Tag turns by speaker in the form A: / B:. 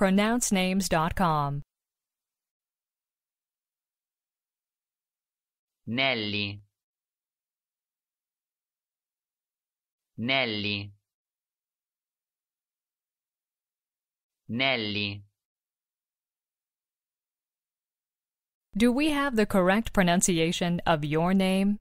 A: pronouncenames.com.
B: Nelly Nelly Nelly
A: Do we have the correct pronunciation of your name?